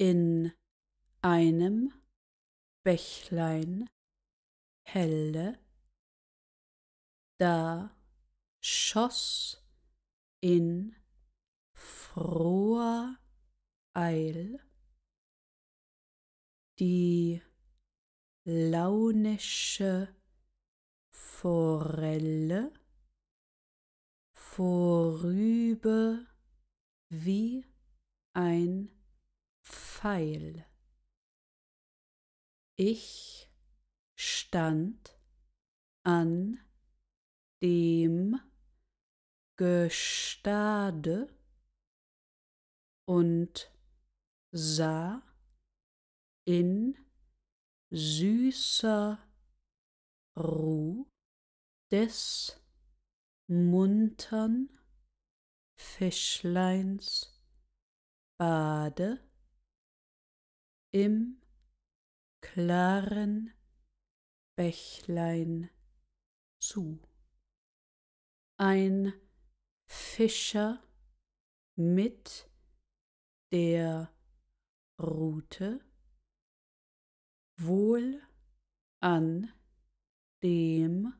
in einem Bächlein helle, da schoss in froher Eil die launische Forelle vorüber wie ein Pfeil. Ich stand an dem Gestade und sah in süßer Ruh des muntern Fischleins Bade im klaren Bächlein zu. Ein Fischer mit der Rute wohl an dem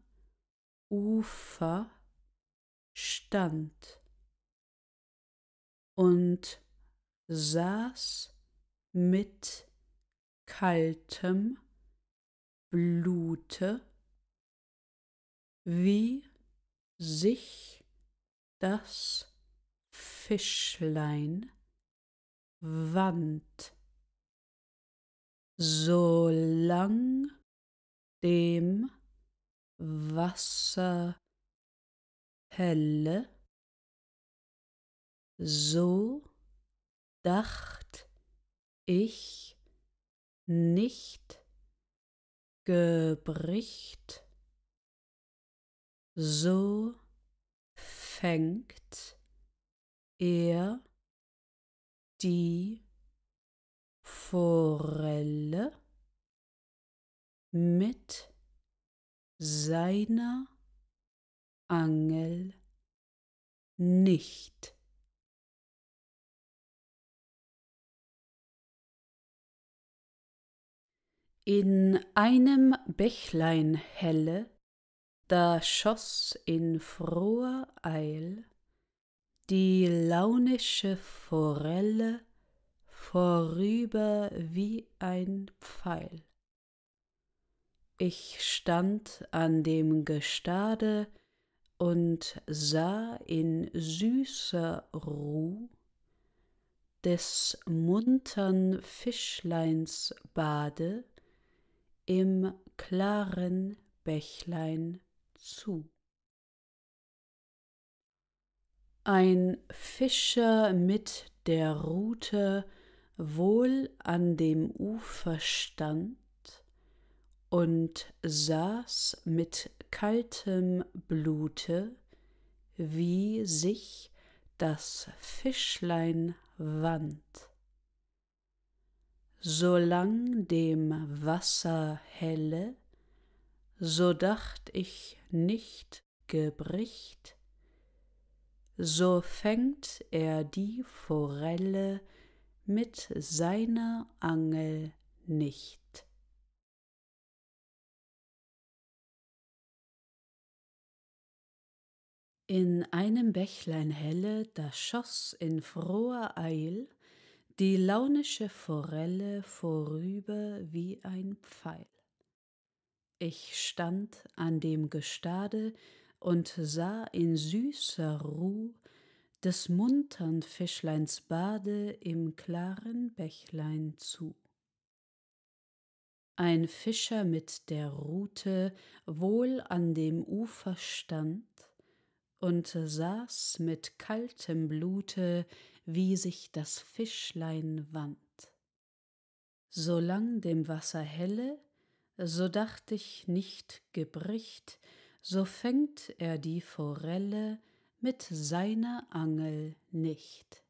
Ufer stand und saß mit kaltem Blute, wie sich das Fischlein wand, solang dem Wasser helle, so dacht ich nicht gebricht, so fängt er die Forelle mit seiner Angel nicht. In einem Bächlein helle, da schoss in froher Eil die launische Forelle vorüber wie ein Pfeil. Ich stand an dem Gestade und sah in süßer Ruh des muntern Fischleins Bade im klaren Bächlein zu. Ein Fischer mit der Rute wohl an dem Ufer stand und saß mit kaltem Blute, wie sich das Fischlein wand solang dem Wasser helle, so dacht ich nicht gebricht, so fängt er die Forelle mit seiner Angel nicht. In einem Bächlein helle, da schoss in froher Eil die launische Forelle vorüber wie ein Pfeil. Ich stand an dem Gestade und sah in süßer Ruh des muntern Fischleins Bade im klaren Bächlein zu. Ein Fischer mit der Rute wohl an dem Ufer stand und saß mit kaltem Blute wie sich das Fischlein wand. Solang dem Wasser helle, so dacht ich nicht gebricht, so fängt er die Forelle mit seiner Angel nicht.